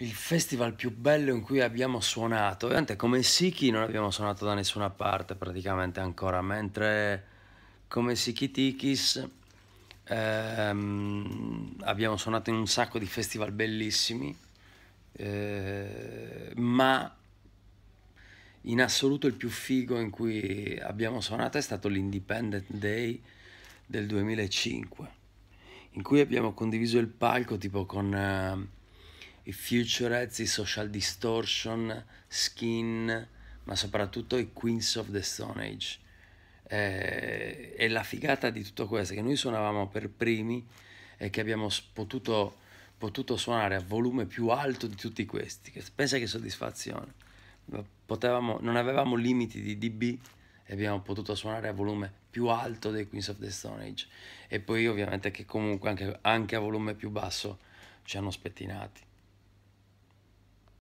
il festival più bello in cui abbiamo suonato. Ovviamente come Siki non abbiamo suonato da nessuna parte praticamente ancora, mentre come Siki Tikis ehm, abbiamo suonato in un sacco di festival bellissimi, eh, ma in assoluto il più figo in cui abbiamo suonato è stato l'Independent Day del 2005, in cui abbiamo condiviso il palco tipo con... Eh, i featurets, i social distortion, skin, ma soprattutto i Queens of the Stone Age. Eh, e la figata di tutto questo è che noi suonavamo per primi e che abbiamo potuto, potuto suonare a volume più alto di tutti questi. Pensa che soddisfazione. Potevamo, non avevamo limiti di dB e abbiamo potuto suonare a volume più alto dei Queens of the Stone Age. E poi ovviamente che comunque anche, anche a volume più basso ci hanno spettinati.